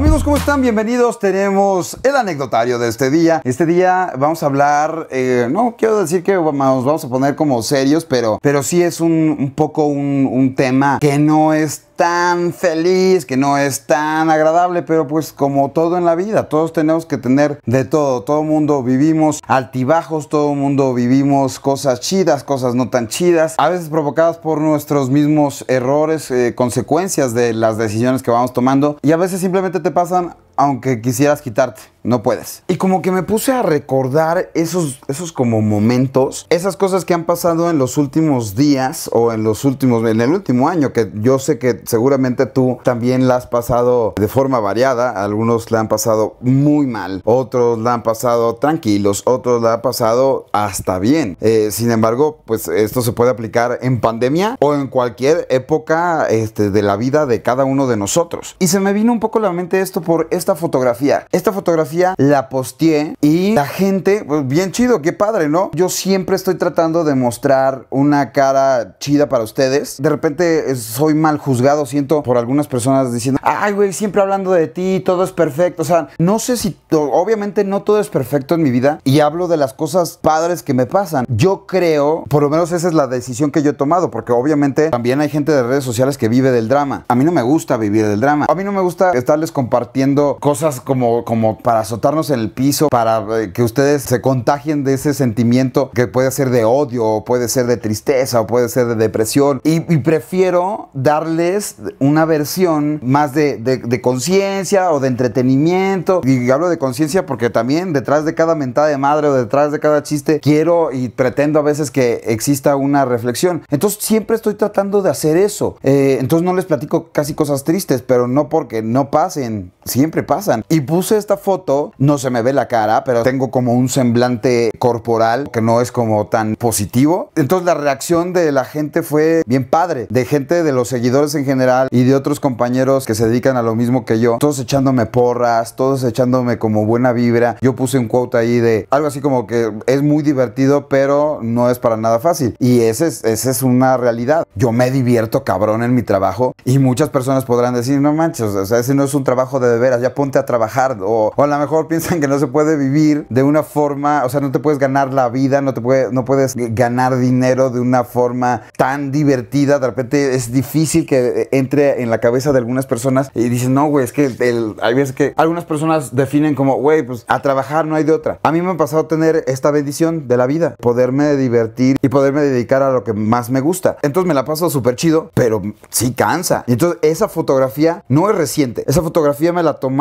Amigos, ¿cómo están? Bienvenidos. Tenemos el anecdotario de este día. Este día vamos a hablar, eh, no quiero decir que nos vamos a poner como serios, pero, pero sí es un, poco un tema que no es tan feliz, que no es tan agradable, pero pues como todo en la vida, todos tenemos que tener de todo, todo mundo vivimos altibajos, todo mundo vivimos cosas chidas, cosas no tan chidas, a veces provocadas por nuestros mismos errores, eh, consecuencias de las decisiones que vamos tomando y a veces simplemente te pasan aunque quisieras quitarte, no puedes. Y como que me puse a recordar esos, esos como momentos, esas cosas que han pasado en los últimos días o en los últimos, en el último año, que yo sé que seguramente tú también la has pasado de forma variada. Algunos la han pasado muy mal, otros la han pasado tranquilos, otros la han pasado hasta bien. Eh, sin embargo, pues esto se puede aplicar en pandemia o en cualquier época este, de la vida de cada uno de nosotros. Y se me vino un poco la mente esto por esta fotografía. Esta fotografía la posteé y la gente, pues bien chido, qué padre, ¿no? Yo siempre estoy tratando de mostrar una cara chida para ustedes. De repente eh, soy mal juzgado, siento por algunas personas diciendo, ay, güey, siempre hablando de ti, todo es perfecto. O sea, no sé si, obviamente no todo es perfecto en mi vida y hablo de las cosas padres que me pasan. Yo creo, por lo menos esa es la decisión que yo he tomado, porque obviamente también hay gente de redes sociales que vive del drama. A mí no me gusta vivir del drama. A mí no me gusta estarles compartiendo cosas como, como para azotarnos en el piso, para eh, que ustedes se contagien de ese sentimiento que puede ser de odio, o puede ser de tristeza, o puede ser de depresión. Y, prefiero darles una versión más de, conciencia o de entretenimiento. Y hablo de conciencia porque también detrás de cada mentada de madre o detrás de cada chiste quiero y pretendo a veces que exista una reflexión. Entonces siempre estoy tratando de hacer eso. Eh, entonces no les platico casi cosas tristes, pero no porque no pasen, siempre pasan. Y puse esta foto, no se me ve la cara, pero tengo como un semblante corporal que no es como tan positivo. Entonces la reacción de la gente fue bien padre, de gente de los seguidores en general y de otros compañeros que se dedican a lo mismo que yo, todos echándome porras, todos echándome como buena vibra. Yo puse un quote ahí de algo así como que es muy divertido, pero no es para nada fácil. Y esa es, es una realidad. Yo me divierto cabrón en mi trabajo y muchas personas podrán decir, no manches, o sea, ese no es un trabajo de, de veras, ponte a trabajar. O, o, a lo mejor piensan que no se puede vivir de una forma, o sea, no te puedes ganar la vida, no, te puede, no puedes ganar dinero de una forma tan divertida. De repente es difícil que eh, entre en la cabeza de algunas personas y dicen, no, güey, es que el, hay veces que algunas personas definen como, güey, pues a trabajar no hay de otra. A mí me ha pasado tener esta bendición de la vida, poderme divertir y poderme dedicar a lo que más me gusta. Entonces me la paso súper chido, pero sí cansa. Y entonces esa fotografía no es reciente. Esa fotografía me la tomé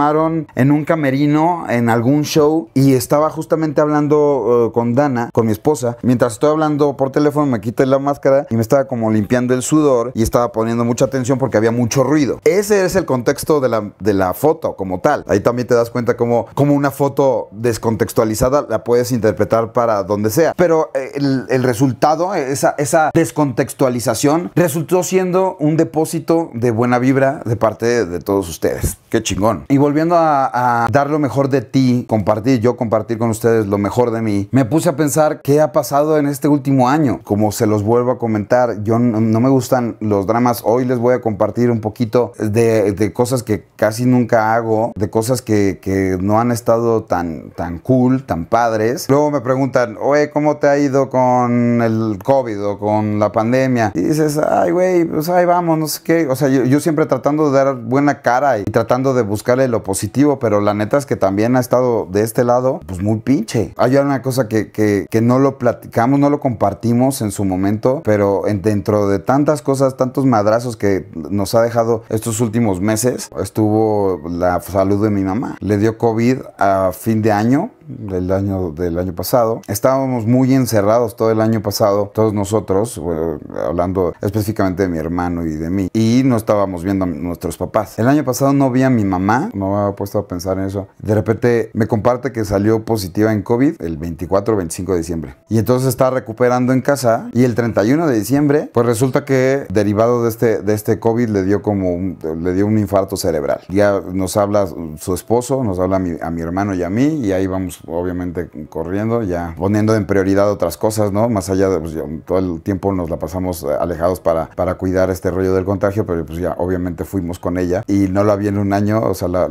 en un camerino, en algún show, y estaba justamente hablando eh, con Dana, con mi esposa. Mientras estoy hablando por teléfono, me quité la máscara y me estaba como limpiando el sudor y estaba poniendo mucha atención porque había mucho ruido. Ese es el contexto de la, de la foto como tal. Ahí también te das cuenta como, como una foto descontextualizada la puedes interpretar para donde sea. Pero eh, el, el resultado, esa, esa descontextualización, resultó siendo un depósito de buena vibra de parte de, todos ustedes. Qué chingón. Y volviendo a, dar lo mejor de ti, compartir, yo compartir con ustedes lo mejor de mí, me puse a pensar qué ha pasado en este último año. Como se los vuelvo a comentar, yo no, me gustan los dramas. Hoy les voy a compartir un poquito de, cosas que casi nunca hago, de cosas que, no han estado tan, tan cool, tan padres. Luego me preguntan, oye, ¿cómo te ha ido con el COVID o con la pandemia? Y dices, ay, güey, pues ahí vamos, no sé qué. O sea, yo, yo siempre tratando de dar buena cara y tratando de buscarle lo positivo, pero la neta es que también ha estado de este lado, pues muy pinche. Hay una cosa que, que, que no lo platicamos, no lo compartimos en su momento, pero en, dentro de tantas cosas, tantos madrazos que nos ha dejado estos últimos meses, estuvo la salud de mi mamá. Le dio COVID a fin de año del año, del año pasado. Estábamos muy encerrados todo el año pasado, todos nosotros, eh, hablando específicamente de mi hermano y de mí, y no estábamos viendo a nuestros papás. El año pasado no vi a mi mamá, no me había puesto a pensar en eso. De repente me comparte que salió positiva en COVID el 24 o 25 de diciembre. Y entonces está recuperando en casa y el 31 de diciembre, pues resulta que derivado de este, de este COVID le dio como un, le dio un infarto cerebral. Ya nos habla su esposo, nos habla a mi hermano y a mí y ahí vamos obviamente corriendo, ya poniendo en prioridad otras cosas, ¿no? Más allá de, pues, todo el tiempo nos la pasamos eh, alejados para, para cuidar este rollo del contagio, pero pues ya obviamente fuimos con ella y no la vi en un año, o sea, la,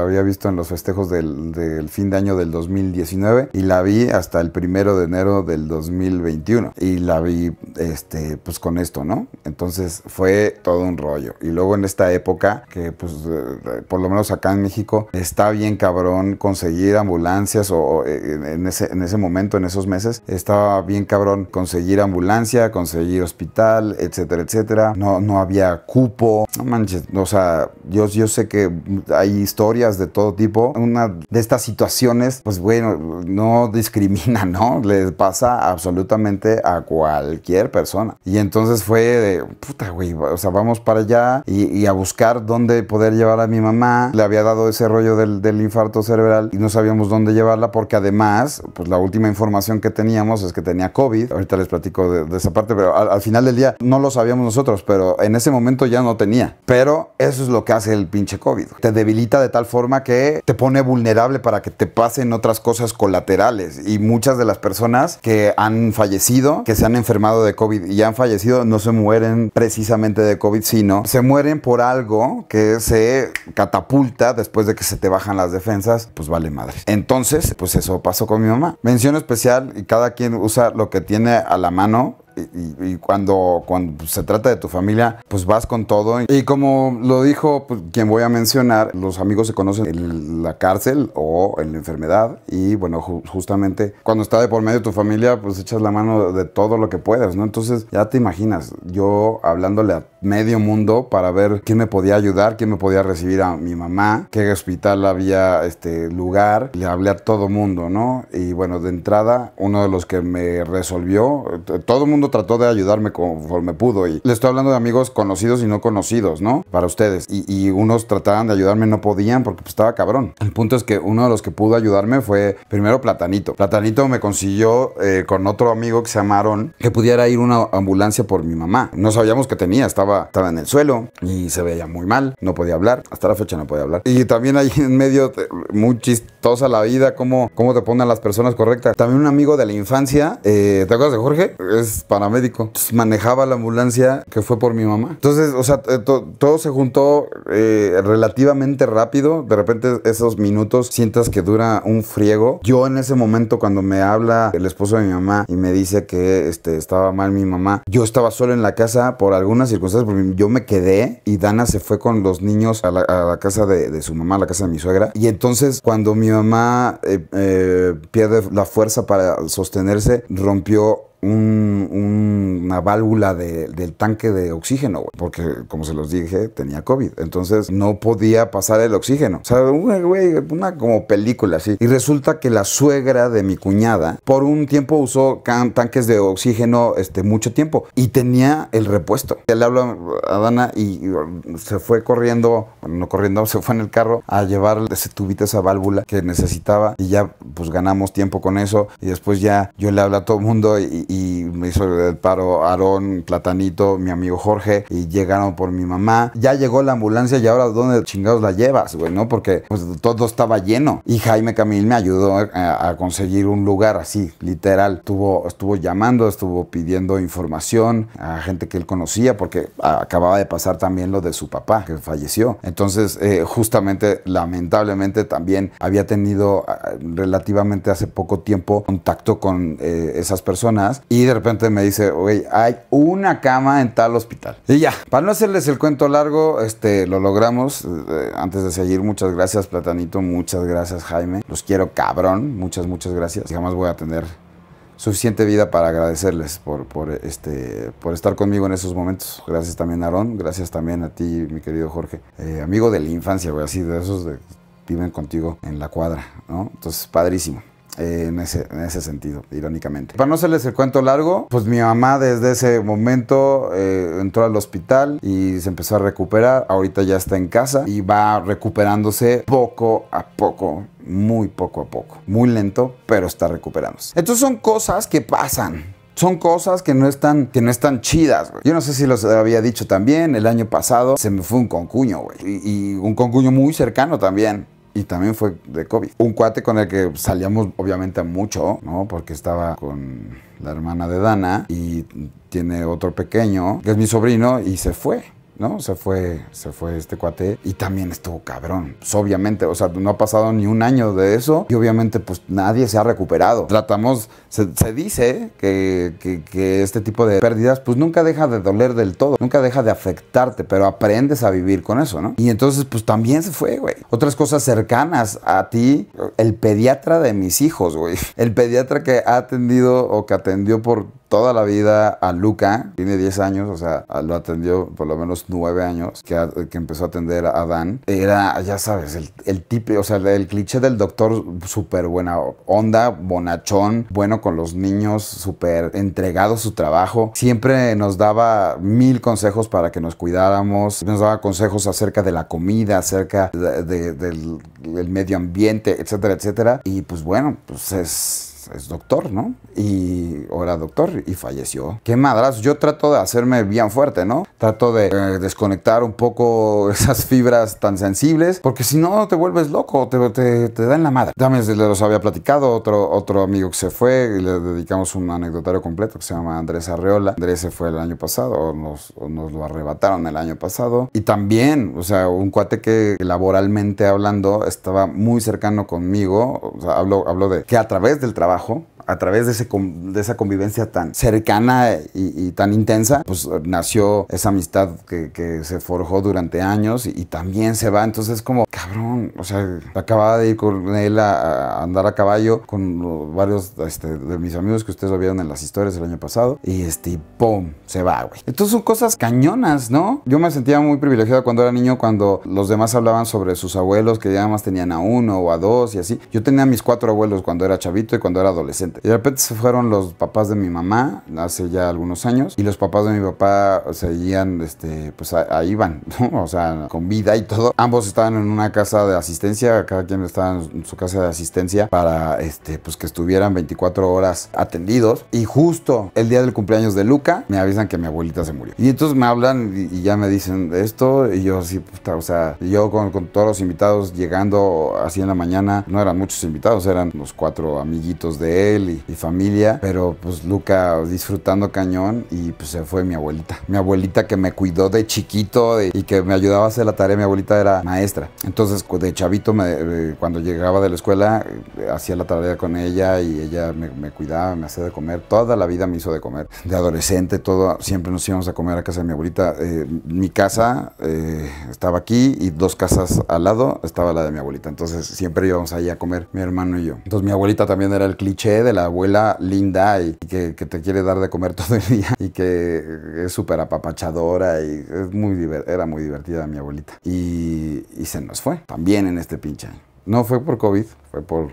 había visto en los festejos del, fin de año del 2019 y la vi hasta el primero de enero del 2021 y la vi, este, pues con esto, ¿no? Entonces fue todo un rollo. Y luego en esta época, que pues por lo menos acá en México, está bien cabrón conseguir ambulancias o eh, en ese, en ese momento, en esos meses, estaba bien cabrón conseguir ambulancia, conseguir hospital, etcétera, etcétera. No, no había cupo. No manches, o sea, yo, yo sé que hay historias de todo tipo. Una de estas situaciones, pues bueno, no discrimina, ¿no? Les pasa absolutamente a cualquier persona. Y entonces fue de, puta, güey, o sea, vamos para allá y, a buscar dónde poder llevar a mi mamá. Le había dado ese rollo del, del infarto cerebral y no sabíamos dónde llevar porque además, pues la última información que teníamos es que tenía COVID. Ahorita les platico de, esa parte, pero al, al, final del día no lo sabíamos nosotros, pero en ese momento ya no tenía. Pero eso es lo que hace el pinche COVID. Te debilita de tal forma que te pone vulnerable para que te pasen otras cosas colaterales. Y muchas de las personas que han fallecido, que se han enfermado de COVID y han fallecido, no se mueren precisamente de COVID, sino se mueren por algo que se catapulta después de que se te bajan las defensas, pues vale madre. Entonces, pues eso pasó con mi mamá. Mención especial y cada quien usa lo que tiene a la mano y, cuando, cuando, pues, se trata de tu familia, pues vas con todo. Y como lo dijo pues, quien voy a mencionar, los amigos se conocen en la cárcel o en la enfermedad. Y bueno, justamente cuando está de por medio tu familia, pues echas la mano de todo lo que puedas, ¿no? Entonces ya te imaginas, yo hablándole a medio mundo para ver quién me podía ayudar, quién me podía recibir a mi mamá, qué hospital había este lugar. Le hablé a todo mundo, ¿no? Y bueno, de entrada, uno de los que me resolvió, todo mundo trató de ayudarme conforme pudo. Y le estoy hablando de amigos conocidos y no conocidos, ¿no? Para ustedes. Y, unos trataban de ayudarme, no podían porque pues, estaba cabrón. El punto es que uno de los que pudo ayudarme fue primero Platanito. Platanito me consiguió eh, con otro amigo que se llamaron que pudiera ir una ambulancia por mi mamá. No sabíamos que tenía, estaba, estaba en el suelo y se veía muy mal, no podía hablar. Hasta la fecha no podía hablar. Y también ahí en medio, muy chistosa la vida, cómo, cómo te ponen las personas correctas. También un amigo de la infancia, eh, ¿te acuerdas de Jorge? Es paramédico. manejaba la ambulancia que fue por mi mamá. Entonces, o sea, eh, todo se juntó eh, relativamente rápido. De repente esos minutos sientas que dura un friego. Yo en ese momento cuando me habla el esposo de mi mamá y me dice que este, estaba mal mi mamá, yo estaba solo en la casa por algunas circunstancias, porque yo me quedé y Dana se fue con los niños a la, casa de, su mamá, a la casa de mi suegra. Y entonces cuando mi mamá eh, pierde la fuerza para sostenerse, rompió una válvula del tanque de oxígeno, porque como se los dije, tenía COVID. Entonces no podía pasar el oxígeno. O sea, güey, una como película así. Y resulta que la suegra de mi cuñada por un tiempo usó tanques de oxígeno este, mucho tiempo y tenía el repuesto. Le hablo a Dana y um, se fue corriendo, no corriendo, se fue en el carro a llevar ese tubito, esa válvula que necesitaba y ya pues ganamos tiempo con eso y después ya yo le hablo a todo el mundo y, y me hizo el paro Aarón, Platanito, mi amigo Jorge, y llegaron por mi mamá. Ya llegó la ambulancia y ahora ¿dónde chingados la llevas, güey? Porque pues, todo estaba lleno. Y Jaime Camil me ayudó a, conseguir un lugar así, literal. Estuvo, estuvo llamando, estuvo pidiendo información a gente que él conocía, porque acababa de pasar también lo de su papá, que falleció. Entonces, eh, justamente, lamentablemente, también había tenido ah, relativamente hace poco tiempo contacto con eh, esas personas y de repente me dice, güey, hay una cama en tal hospital. Y ya, para no hacerles el cuento largo, este, lo logramos. Eh, antes de seguir, muchas gracias, Platanito. Muchas gracias, Jaime. Los quiero, cabrón. Muchas, muchas gracias. Jamás voy a tener suficiente vida para agradecerles por, por, este, por estar conmigo en esos momentos. Gracias también, Aarón. Gracias también a ti, mi querido Jorge. Eh, amigo de la infancia, güey, así de esos de, viven contigo en la cuadra, ¿no? Entonces, padrísimo. Eh, en, ese, en, ese, sentido, irónicamente. Para no hacerles el cuento largo, pues mi mamá desde ese momento eh, entró al hospital y se empezó a recuperar. Ahorita ya está en casa y va recuperándose poco a poco muy poco a poco, muy lento, pero está recuperándose. Entonces son cosas que pasan, son cosas que no están, que no están chidas, Yo no sé si los había dicho también, el año pasado se me fue un concuño, y un concuño muy cercano también y también fue de COVID. Un cuate con el que salíamos obviamente mucho, ¿no? Porque estaba con la hermana de Dana y tiene otro pequeño, que es mi sobrino, y se fue. ¿no? Se fue, se fue este cuate y también estuvo cabrón. Pues, obviamente, o sea, no ha pasado ni un año de eso y obviamente pues nadie se ha recuperado. Tratamos, se, dice que, que, este tipo de pérdidas pues nunca deja de doler del todo, nunca deja de afectarte, pero aprendes a vivir con eso, ¿no? Y entonces pues también se fue, güey. Otras cosas cercanas a ti, el pediatra de mis hijos, güey. El pediatra que ha atendido o que atendió por toda la vida a Luca, tiene 10 años, o sea, lo atendió por lo menos 9 años, que, empezó a atender a Dan. Era, ya sabes, el, el o sea, el, cliché del doctor súper buena onda, bonachón, bueno con los niños, súper entregado a su trabajo. Siempre nos daba mil consejos para que nos cuidáramos, nos daba consejos acerca de la comida, acerca del medio ambiente, etcétera, etcétera. Y pues bueno, pues es es doctor, ¿no? Y, o era doctor y falleció. Qué madras, yo trato de hacerme bien fuerte, ¿no? Trato de eh, desconectar un poco esas fibras tan sensibles, porque si no te vuelves loco, te, te, te en la madre. También le los había platicado, otro, otro amigo que se fue, le dedicamos un anecdotario completo que se llama Andrés Arreola. Andrés se fue el año pasado, nos, lo arrebataron el año pasado. Y también, o sea, un cuate que laboralmente hablando estaba muy cercano conmigo, o sea, hablo, hablo de que a través del trabajo bajo a través de, ese, de esa convivencia tan cercana y, tan intensa, pues nació esa amistad que, se forjó durante años y, también se va. Entonces, es como, cabrón, o sea, acababa de ir con él a, andar a caballo con varios este, de mis amigos que ustedes lo vieron en las historias el año pasado y este, ¡pum! Se va, güey. Entonces son cosas cañonas, ¿no? Yo me sentía muy privilegiado cuando era niño, cuando los demás hablaban sobre sus abuelos que ya más tenían a uno o a dos y así. Yo tenía a mis cuatro abuelos cuando era chavito y cuando era adolescente. Y de repente se fueron los papás de mi mamá hace ya algunos años y los papás de mi papá seguían, este, pues ahí van, o sea, con vida y todo. Ambos estaban en una casa de asistencia, cada quien estaba en su casa de asistencia para, este, pues que estuvieran 24 horas atendidos. Y justo el día del cumpleaños de Luca me avisan que mi abuelita se murió. Y entonces me hablan y, ya me dicen esto y yo así, puta, o sea, yo con todos los invitados llegando así en la mañana, no eran muchos invitados, eran los cuatro amiguitos de él y, familia, pero pues Luca disfrutando cañón y pues se fue mi abuelita. Mi abuelita que me cuidó de chiquito y que me ayudaba a hacer la tarea, mi abuelita era maestra. Entonces de chavito me, eh, cuando llegaba de la escuela eh, hacía la tarea con ella y ella me, cuidaba, me hacía de comer, toda la vida me hizo de comer. De adolescente, todo, siempre nos íbamos a comer a casa de mi abuelita. Eh, mi casa estaba aquí y dos casas al lado estaba la de mi abuelita. Entonces siempre íbamos ahí a comer, mi hermano y yo. Entonces mi abuelita también era el cliché de la abuela linda y que, te quiere dar de comer todo el día y que es súper apapachadora y es muy era muy divertida mi abuelita. Y, se nos fue también en este pinche año. No fue por COVID, fue por,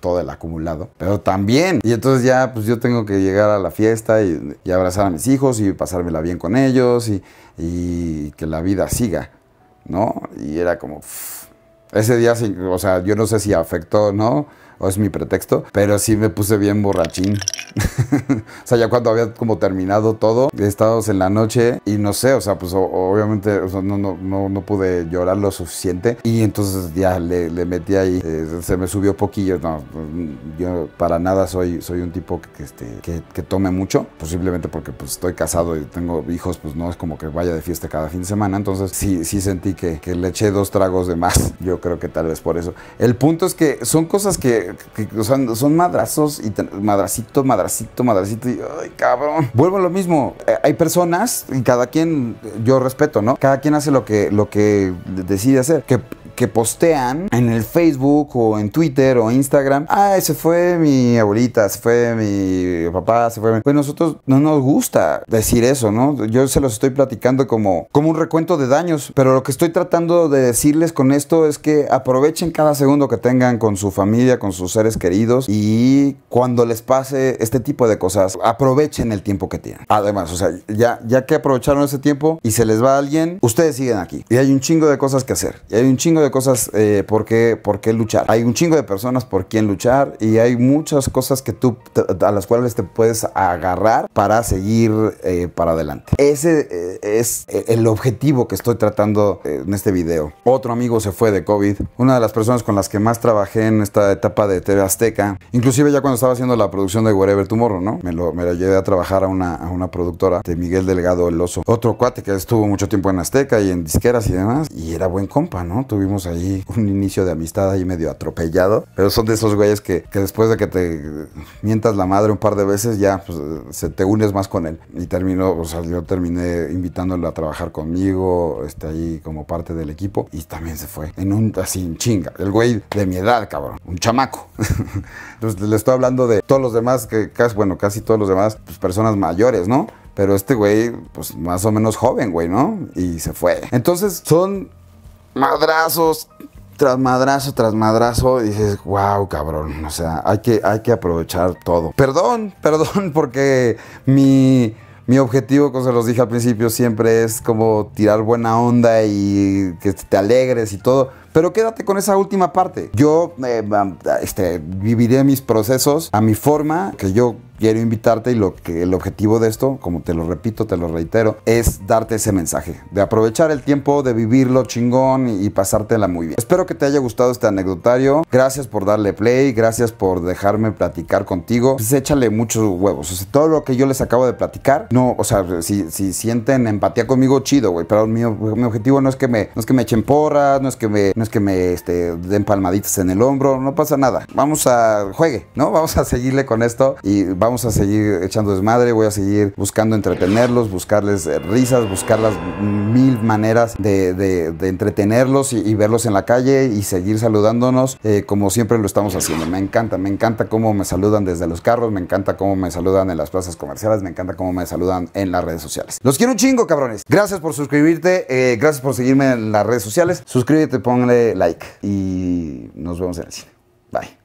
todo el acumulado, pero también. Y entonces ya, pues yo tengo que llegar a la fiesta y, abrazar a mis hijos y pasármela bien con ellos y, que la vida siga, ¿no? Y era como... Ese día, o sea, yo no sé si afectó, ¿no? o es mi pretexto, pero sí me puse bien borrachín. o sea, ya cuando había como terminado todo, estado en la noche y no sé, o sea, pues obviamente no, no, no, pude llorar lo suficiente y entonces ya le, metí ahí, eh, se me subió poquillo, no, yo para nada soy, soy un tipo que, este, que, que tome mucho, posiblemente porque pues estoy casado y tengo hijos, pues no es como que vaya de fiesta cada fin de semana, entonces sí, sí sentí que, que le eché dos tragos de más, yo creo que tal vez por eso. El punto es que son cosas que son, madrazos y madracito, madracito, madracito. Y, ay, cabrón. Vuelvo a lo mismo. Eh, hay personas y cada quien, yo respeto, ¿no? Cada quien hace lo que, lo que decide hacer. Que que postean en el Facebook o en Twitter o Instagram, ay, se fue mi abuelita, se fue mi papá, se fue mi... Pues nosotros no nos gusta decir eso, ¿no? Yo se los estoy platicando como, como un recuento de daños, pero lo que estoy tratando de decirles con esto es que aprovechen cada segundo que tengan con su familia, con sus seres queridos y cuando les pase este tipo de cosas, aprovechen el tiempo que tienen. Además, o sea, ya, ya que aprovecharon ese tiempo y se les va alguien, ustedes siguen aquí. Y hay un chingo de cosas que hacer. Y hay un chingo de cosas eh, por, qué, luchar. Hay un chingo de personas por quien luchar y hay muchas cosas que tú a las cuales te puedes agarrar para seguir eh, para adelante. Ese eh, es el objetivo que estoy tratando en este video. Otro amigo se fue de COVID. Una de las personas con las que más trabajé en esta etapa de TV Azteca, inclusive ya cuando estaba haciendo la producción de Wherever Tomorrow, ¿no? Me lo, me la llevé a trabajar a una, a una productora de Miguel Delgado El Oso. Otro cuate que estuvo mucho tiempo en Azteca y en disqueras y demás. Y era buen compa, ¿no? Tuvimos ahí un inicio de amistad ahí medio atropellado, pero son de esos güeyes que, después de que te mientas la madre un par de veces, ya pues, se te unes más con él. Y terminó, o sea, yo terminé invitándolo a trabajar conmigo, este, ahí como parte del equipo, y también se fue. En un, así, chinga. El güey de mi edad, cabrón, un chamaco. Entonces, le estoy hablando de todos los demás, que casi, bueno, casi todos los demás, pues, personas mayores, ¿no? Pero este güey, pues más o menos joven, güey, ¿no? Y se fue. Entonces, son madrazos tras madrazo tras madrazo, dices, wow, cabrón, o sea, hay que, hay que aprovechar todo. Perdón, perdón, porque mi, mi objetivo, como se los dije al principio, siempre es como tirar buena onda y que te alegres y todo. Pero quédate con esa última parte. Yo eh, este, viviré mis procesos a mi forma, que yo quiero invitarte y lo que el objetivo de esto, como te lo repito, te lo reitero, es darte ese mensaje de aprovechar el tiempo, de vivirlo chingón y, pasártela muy bien. Espero que te haya gustado este anecdotario. Gracias por darle play, gracias por dejarme platicar contigo. Pues échale muchos huevos. todo lo que yo les acabo de platicar, no, o sea, si, sienten empatía conmigo, chido, güey. Pero mi, objetivo no es que me, es que me echen porras, no es que me, no es que me este, den palmaditas en el hombro, no pasa nada. Vamos a juegue, ¿no? Vamos a seguirle con esto y vamos vamos a seguir echando desmadre, voy a seguir buscando entretenerlos, buscarles eh, risas, buscar las mil maneras de, entretenerlos y, verlos en la calle y seguir saludándonos eh, como siempre lo estamos haciendo. Me encanta, me encanta cómo me saludan desde los carros, me encanta cómo me saludan en las plazas comerciales, me encanta cómo me saludan en las redes sociales. Los quiero un chingo, cabrones. Gracias por suscribirte, eh, gracias por seguirme en las redes sociales. Suscríbete, ponle like y nos vemos en el cine. Bye.